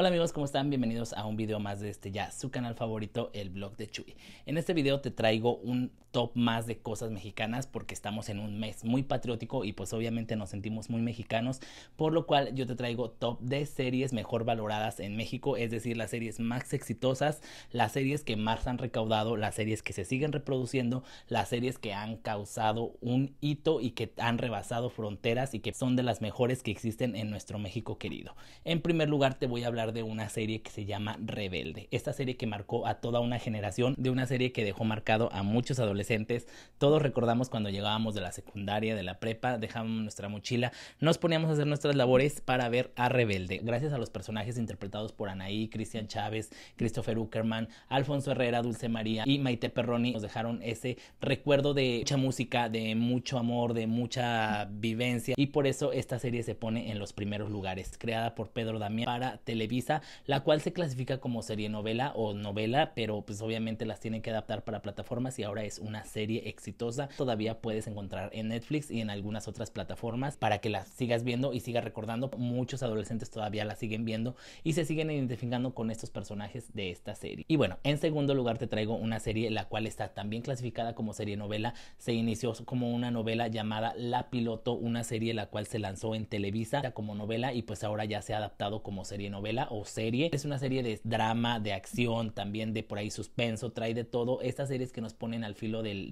Hola amigos, ¿cómo están? Bienvenidos a un video más de este ya, su canal favorito, el blog de Chuy. En este video te traigo un top más de cosas mexicanas porque estamos en un mes muy patriótico y pues obviamente nos sentimos muy mexicanos, por lo cual yo te traigo top de series mejor valoradas en México, es decir, las series más exitosas, las series que más han recaudado, las series que se siguen reproduciendo, las series que han causado un hito y que han rebasado fronteras y que son de las mejores que existen en nuestro México querido. En primer lugar te voy a hablar de una serie que se llama Rebelde. Esta serie que marcó a toda una generación, de una serie que dejó marcado a muchos adolescentes. Todos recordamos cuando llegábamos de la secundaria, de la prepa, dejábamos nuestra mochila, nos poníamos a hacer nuestras labores para ver a Rebelde. Gracias a los personajes interpretados por Anaí, Cristian Chávez, Christopher Uckerman, Alfonso Herrera, Dulce María y Maite Perroni, nos dejaron ese recuerdo de mucha música, de mucho amor, de mucha vivencia y por eso esta serie se pone en los primeros lugares. Creada por Pedro Damián para Televisión la cual se clasifica como serie novela o novela, pero pues obviamente las tienen que adaptar para plataformas y ahora es una serie exitosa. Todavía puedes encontrar en Netflix y en algunas otras plataformas para que la sigas viendo y sigas recordando. Muchos adolescentes todavía la siguen viendo y se siguen identificando con estos personajes de esta serie. Y bueno, en segundo lugar te traigo una serie la cual está también clasificada como serie novela. Se inició como una novela llamada La Piloto, una serie la cual se lanzó en Televisa como novela y pues ahora ya se ha adaptado como serie novela o serie. Es una serie de drama, de acción, también de por ahí suspenso, trae de todo. Estas series que nos ponen al filo del,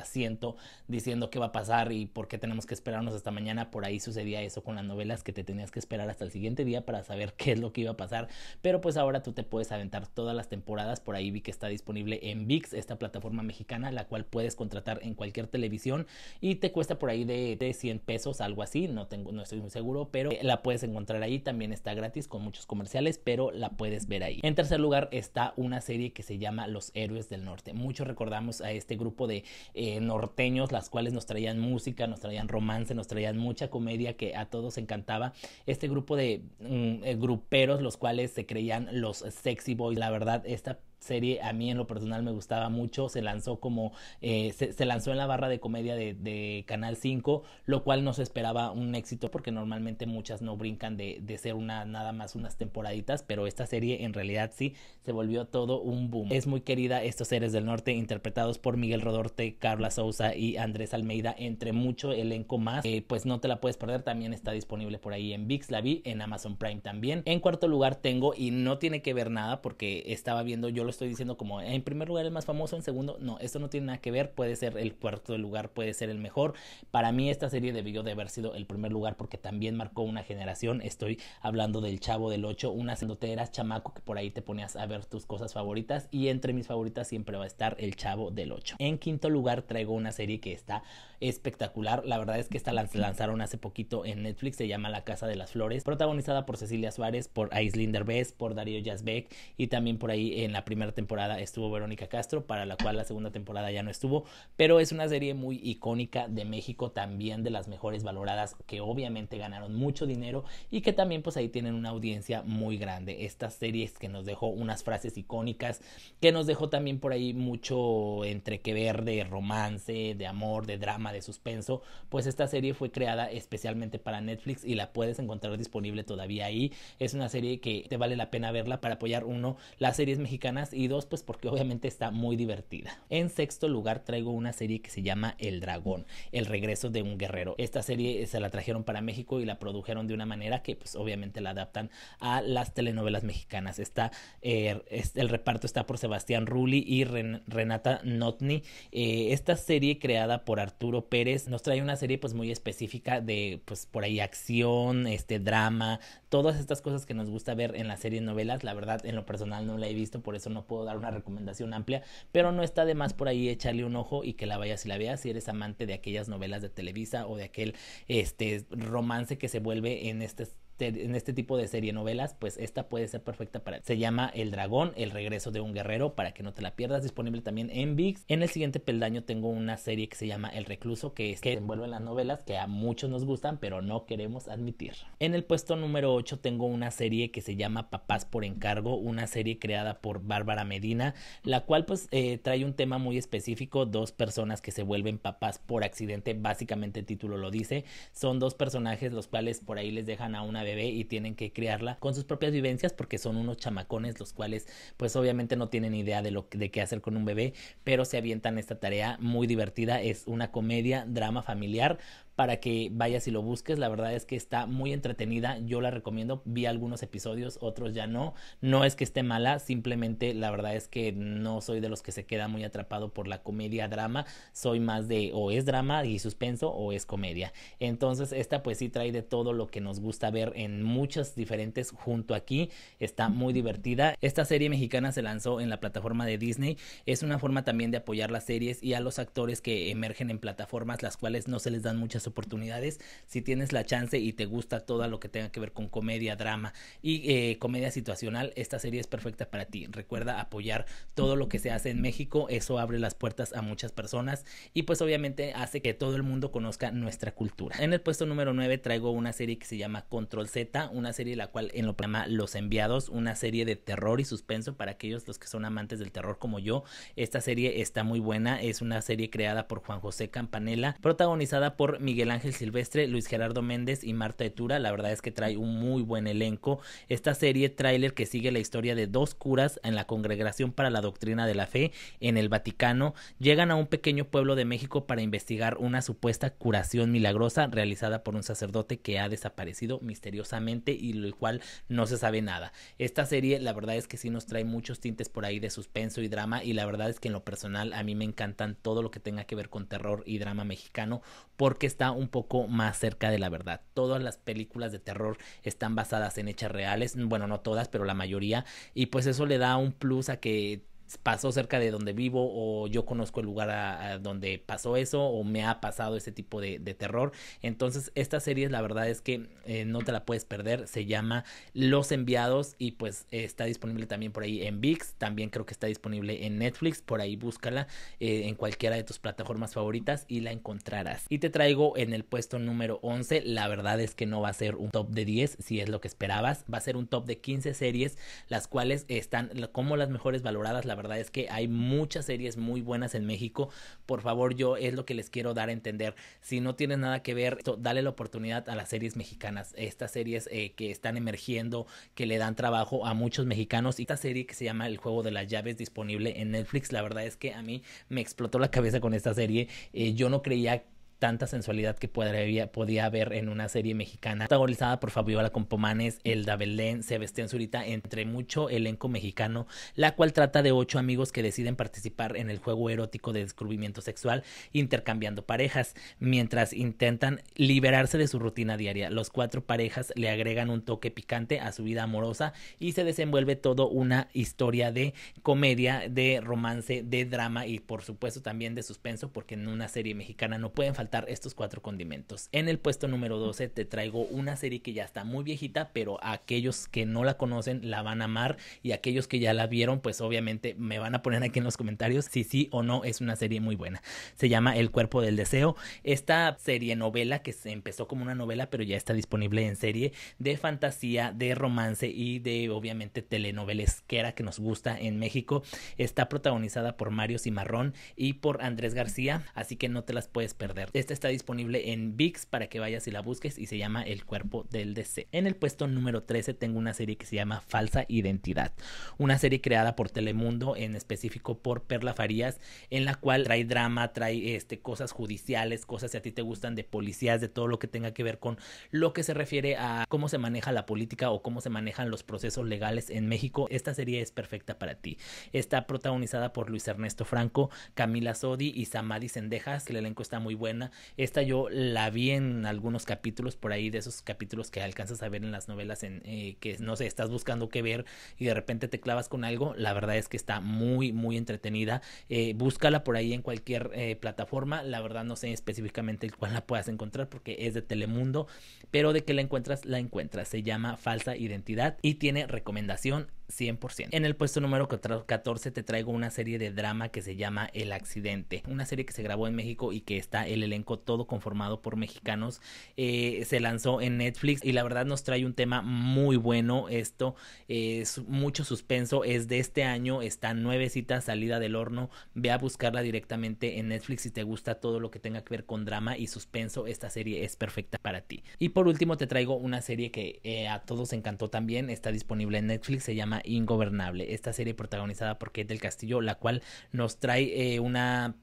asiento diciendo qué va a pasar y por qué tenemos que esperarnos hasta mañana. Por ahí sucedía eso con las novelas que te tenías que esperar hasta el siguiente día para saber qué es lo que iba a pasar. Pero pues ahora tú te puedes aventar todas las temporadas. Por ahí vi que está disponible en VIX, esta plataforma mexicana, la cual puedes contratar en cualquier televisión y te cuesta por ahí de, 100 pesos, algo así. No, tengo, no estoy muy seguro, pero la puedes encontrar ahí. También está gratis con muchos comerciales pero la puedes ver ahí. En tercer lugar está una serie que se llama Los Héroes del Norte. Muchos recordamos a este grupo de eh, norteños, las cuales nos traían música, nos traían romance, nos traían mucha comedia que a todos encantaba. Este grupo de mm, eh, gruperos, los cuales se creían los sexy boys. La verdad, esta serie a mí en lo personal me gustaba mucho, se lanzó como, eh, se, lanzó en la barra de comedia de, Canal 5, lo cual no se esperaba un éxito porque normalmente muchas no brincan de, ser una, nada más unas temporaditas, pero esta serie en realidad sí se volvió todo un boom. Es muy querida estos seres del norte interpretados por Miguel Rodorte, Carla Souza y Andrés Almeida, entre mucho elenco más, eh, pues no te la puedes perder, también está disponible por ahí en VIX, la vi en Amazon Prime también. En cuarto lugar tengo, y no tiene que ver nada porque estaba viendo yo estoy diciendo como en primer lugar el más famoso, en segundo, no, esto no tiene nada que ver, puede ser el cuarto lugar, puede ser el mejor. Para mí esta serie debió de haber sido el primer lugar porque también marcó una generación. Estoy hablando del Chavo del 8, una te eras chamaco que por ahí te ponías a ver tus cosas favoritas y entre mis favoritas siempre va a estar el Chavo del 8. En quinto lugar traigo una serie que está espectacular, la verdad es que esta la lanzaron hace poquito en Netflix, se llama La Casa de las Flores, protagonizada por Cecilia Suárez, por Aislinder Derbez, por Darío Yazbek y también por ahí en la primera primera temporada estuvo Verónica Castro, para la cual la segunda temporada ya no estuvo, pero es una serie muy icónica de México, también de las mejores valoradas, que obviamente ganaron mucho dinero y que también pues ahí tienen una audiencia muy grande. Estas series que nos dejó unas frases icónicas, que nos dejó también por ahí mucho entre que ver de romance, de amor, de drama, de suspenso, pues esta serie fue creada especialmente para Netflix y la puedes encontrar disponible todavía ahí. Es una serie que te vale la pena verla para apoyar uno las series mexicanas y dos, pues porque obviamente está muy divertida. En sexto lugar traigo una serie que se llama El Dragón, El Regreso de un Guerrero. Esta serie eh, se la trajeron para México y la produjeron de una manera que pues obviamente la adaptan a las telenovelas mexicanas. Está, eh, el reparto está por Sebastián Rulli y Renata Notni. Eh, esta serie creada por Arturo Pérez nos trae una serie pues muy específica de pues por ahí acción, este drama, todas estas cosas que nos gusta ver en las series novelas. La verdad en lo personal no la he visto, por eso no no puedo dar una recomendación amplia, pero no está de más por ahí echarle un ojo y que la vayas y la veas si eres amante de aquellas novelas de Televisa o de aquel este romance que se vuelve en este en este tipo de serie novelas, pues esta puede ser perfecta para Se llama El Dragón, El Regreso de un Guerrero, para que no te la pierdas, disponible también en VIX. En el siguiente peldaño tengo una serie que se llama El Recluso, que es que envuelve en las novelas que a muchos nos gustan, pero no queremos admitir. En el puesto número 8 tengo una serie que se llama Papás por Encargo, una serie creada por Bárbara Medina, la cual pues eh, trae un tema muy específico, dos personas que se vuelven papás por accidente, básicamente el título lo dice, son dos personajes los cuales por ahí les dejan a una vez bebé y tienen que criarla con sus propias vivencias porque son unos chamacones los cuales pues obviamente no tienen idea de lo de qué hacer con un bebé, pero se avientan esta tarea muy divertida, es una comedia, drama familiar para que vayas y lo busques. La verdad es que está muy entretenida. Yo la recomiendo. Vi algunos episodios, otros ya no. No es que esté mala, simplemente la verdad es que no soy de los que se queda muy atrapado por la comedia drama. Soy más de o es drama y suspenso o es comedia. Entonces esta pues sí trae de todo lo que nos gusta ver en muchas diferentes junto aquí. Está muy divertida. Esta serie mexicana se lanzó en la plataforma de Disney. Es una forma también de apoyar las series y a los actores que emergen en plataformas las cuales no se les dan muchas oportunidades si tienes la chance y te gusta todo lo que tenga que ver con comedia, drama y eh, comedia situacional. Esta serie es perfecta para ti. Recuerda apoyar todo lo que se hace en México. Eso abre las puertas a muchas personas y pues obviamente hace que todo el mundo conozca nuestra cultura. En el puesto número 9 traigo una serie que se llama Control Z, una serie la cual en lo que llama Los Enviados, una serie de terror y suspenso para aquellos los que son amantes del terror como yo. Esta serie está muy buena. Es una serie creada por Juan José Campanella, protagonizada por Miguel el Ángel Silvestre, Luis Gerardo Méndez y Marta Etura. La verdad es que trae un muy buen elenco. Esta serie tráiler que sigue la historia de dos curas en la Congregación para la Doctrina de la Fe en el Vaticano llegan a un pequeño pueblo de México para investigar una supuesta curación milagrosa realizada por un sacerdote que ha desaparecido misteriosamente y del cual no se sabe nada. Esta serie la verdad es que sí nos trae muchos tintes por ahí de suspenso y drama y la verdad es que en lo personal a mí me encantan todo lo que tenga que ver con terror y drama mexicano porque está un poco más cerca de la verdad. Todas las películas de terror están basadas en hechas reales, bueno, no todas, pero la mayoría, y pues eso le da un plus a que pasó cerca de donde vivo o yo conozco el lugar a, donde pasó eso o me ha pasado ese tipo de, terror. Entonces esta serie la verdad es que eh, no te la puedes perder. Se llama Los Enviados y pues está disponible también por ahí en VIX. También creo que está disponible en Netflix. Por ahí búscala eh, en cualquiera de tus plataformas favoritas y la encontrarás. Y te traigo en el puesto número 11. La verdad es que no va a ser un top de 10 si es lo que esperabas. Va a ser un top de 15 series las cuales están como las mejores valoradas. La verdad es que hay muchas series muy buenas en México. Por favor, yo es lo que les quiero dar a entender. Si no tienes nada que ver, dale la oportunidad a las series mexicanas. Estas series eh, que están emergiendo, que le dan trabajo a muchos mexicanos. Y esta serie que se llama El Juego de las Llaves disponible en Netflix, la verdad es que a mí me explotó la cabeza con esta serie. Eh, yo no creía tanta sensualidad que podría, podía haber en una serie mexicana. Protagonizada por Fabiola Compomanes, Elda Belén, Sebastián Zurita, entre mucho elenco mexicano, la cual trata de ocho amigos que deciden participar en el juego erótico de descubrimiento sexual, intercambiando parejas, mientras intentan liberarse de su rutina diaria. Los cuatro parejas le agregan un toque picante a su vida amorosa y se desenvuelve todo una historia de comedia, de romance, de drama y por supuesto también de suspenso, porque en una serie mexicana no pueden faltar estos cuatro condimentos. En el puesto número 12 te traigo una serie que ya está muy viejita, pero aquellos que no la conocen la van a amar y aquellos que ya la vieron, pues obviamente me van a poner aquí en los comentarios si sí o no es una serie muy buena. Se llama El cuerpo del deseo. Esta serie novela que se empezó como una novela, pero ya está disponible en serie de fantasía, de romance y de obviamente telenovelesquera que nos gusta en México. Está protagonizada por Mario Cimarrón y por Andrés García, así que no te las puedes perder. Esta está disponible en VIX para que vayas y la busques y se llama El cuerpo del DC. En el puesto número 13 tengo una serie que se llama Falsa Identidad, una serie creada por Telemundo, en específico por Perla Farías, en la cual trae drama, trae este, cosas judiciales, cosas que a ti te gustan de policías, de todo lo que tenga que ver con lo que se refiere a cómo se maneja la política o cómo se manejan los procesos legales en México. Esta serie es perfecta para ti. Está protagonizada por Luis Ernesto Franco, Camila Sodi y Samadi Sendejas, el elenco está muy buena. Esta yo la vi en algunos capítulos por ahí, de esos capítulos que alcanzas a ver en las novelas, en eh, que no sé, estás buscando qué ver y de repente te clavas con algo. La verdad es que está muy, muy entretenida. Eh, búscala por ahí en cualquier eh, plataforma. La verdad no sé específicamente el cual la puedas encontrar porque es de Telemundo, pero de que la encuentras, la encuentras. Se llama Falsa Identidad y tiene recomendación 100%. En el puesto número 14 te traigo una serie de drama que se llama El Accidente, una serie que se grabó en México y que está el elenco todo conformado por mexicanos. Eh, se lanzó en Netflix y la verdad nos trae un tema muy bueno. Esto es mucho suspenso, es de este año, está nuevecita salida del horno. Ve a buscarla directamente en Netflix si te gusta todo lo que tenga que ver con drama y suspenso. Esta serie es perfecta para ti. Y por último te traigo una serie que eh, a todos encantó también, está disponible en Netflix, se llama Ingobernable, esta serie protagonizada por Kate del Castillo, la cual nos trae eh, una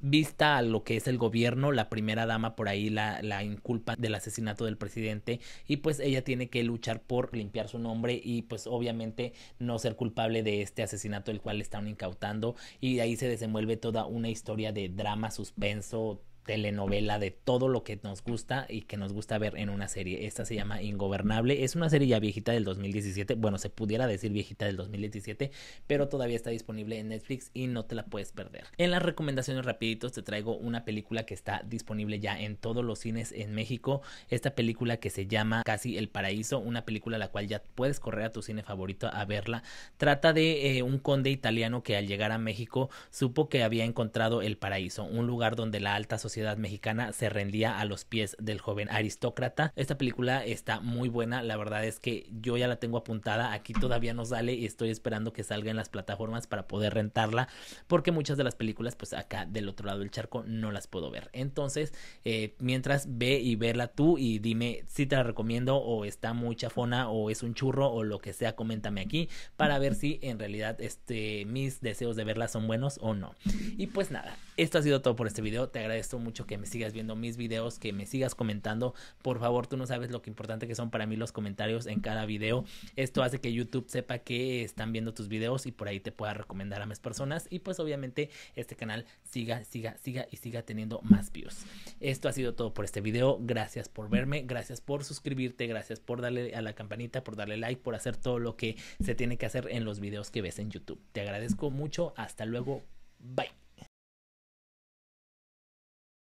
vista a lo que es el gobierno, la primera dama por ahí la, la, inculpa del asesinato del presidente y pues ella tiene que luchar por limpiar su nombre y pues obviamente no ser culpable de este asesinato el cual le están incautando y ahí se desenvuelve toda una historia de drama, suspenso, telenovela, de todo lo que nos gusta y que nos gusta ver en una serie. Esta se llama Ingobernable. Es una serie ya viejita del 2017. Bueno, se pudiera decir viejita del 2017, pero todavía está disponible en Netflix y no te la puedes perder. En las recomendaciones rapiditos te traigo una película que está disponible ya en todos los cines en México. Esta película que se llama Casi el Paraíso, una película la cual ya puedes correr a tu cine favorito a verla. Trata de eh, un conde italiano que al llegar a México supo que había encontrado el paraíso, un lugar donde la alta sociedad mexicana se rendía a los pies del joven aristócrata. Esta película está muy buena, la verdad es que yo ya la tengo apuntada, aquí todavía no sale y estoy esperando que salga en las plataformas para poder rentarla, porque muchas de las películas pues acá del otro lado del charco no las puedo ver. Entonces, eh, mientras ve y verla tú y dime si te la recomiendo o está mucha chafona o es un churro o lo que sea, coméntame aquí para ver si en realidad este, mis deseos de verla son buenos o no. Y pues nada, esto ha sido todo por este video, te agradezco mucho mucho que me sigas viendo mis videos, que me sigas comentando. Por favor, tú no sabes lo que importante que son para mí los comentarios en cada video. Esto hace que YouTube sepa que están viendo tus videos y por ahí te pueda recomendar a más personas. Y pues obviamente este canal siga, siga, siga y siga teniendo más views. Esto ha sido todo por este video. Gracias por verme, gracias por suscribirte, gracias por darle a la campanita, por darle like, por hacer todo lo que se tiene que hacer en los videos que ves en YouTube. Te agradezco mucho. Hasta luego. Bye.